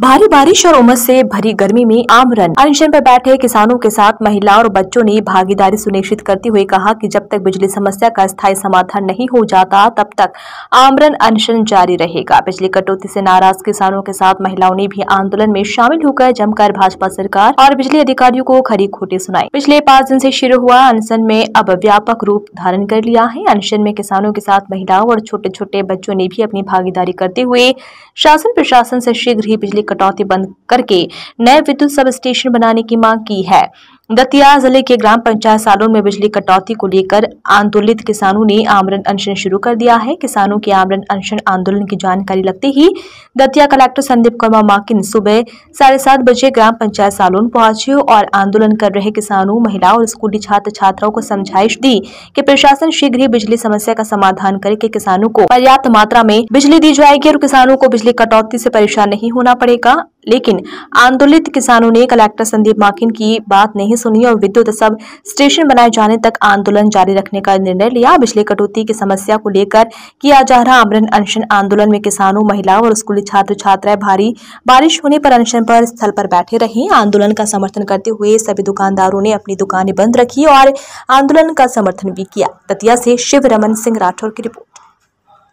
भारी बारिश और उमस से भरी गर्मी में आमरन अनशन पर बैठे किसानों के साथ महिलाओं और बच्चों ने भागीदारी सुनिश्चित करते हुए कहा कि जब तक बिजली समस्या का स्थायी समाधान नहीं हो जाता तब तक आमरण अनशन जारी रहेगा बिजली कटौती से नाराज किसानों के साथ महिलाओं ने भी आंदोलन में शामिल होकर जमकर भाजपा सरकार और बिजली अधिकारियों को खरी खोटी सुनाई पिछले पाँच दिन ऐसी शुरू हुआ अनशन में अब व्यापक रूप धारण कर लिया है अनशन में किसानों के साथ महिलाओं और छोटे छोटे बच्चों ने भी अपनी भागीदारी करते हुए शासन प्रशासन ऐसी शीघ्र ही बिजली बिजली कटौती बंद करके नए विद्युत सब स्टेशन बनाने की मांग की है दतिया जिले के ग्राम पंचायत सालोन में बिजली कटौती को लेकर आंदोलित किसानों ने आमरण अनशन शुरू कर दिया है किसानों के आमरण अनशन आंदोलन की जानकारी लगते ही दतिया कलेक्टर संदीप कुमार माकिन सुबह साढ़े सात बजे ग्राम पंचायत सालोन पहुंचे और आंदोलन कर रहे किसानों महिलाओं और स्कूली छात्र छात्राओं को समझाइश दी की प्रशासन शीघ्र ही बिजली समस्या का समाधान करके किसानों को पर्याप्त मात्रा में बिजली दी जाएगी और किसानों को बिजली कटौती ऐसी परेशान नहीं होना पड़ेगा लेकिन आंदोलित किसानों ने कलेक्टर संदीप माकिन की बात नहीं सुनी और विद्युत सब स्टेशन बनाए जाने तक आंदोलन जारी रखने का निर्णय लिया बिजली कटौती की समस्या को लेकर किया जा रहा अमरन अनशन आंदोलन में किसानों महिलाओं और स्कूली छात्र छात्राएं भारी बारिश होने पर अनशन पर स्थल पर बैठे रहे आंदोलन का समर्थन करते हुए सभी दुकानदारों ने अपनी दुकानें बंद रखी और आंदोलन का समर्थन भी किया दतिया से शिव रमन सिंह राठौर की रिपोर्ट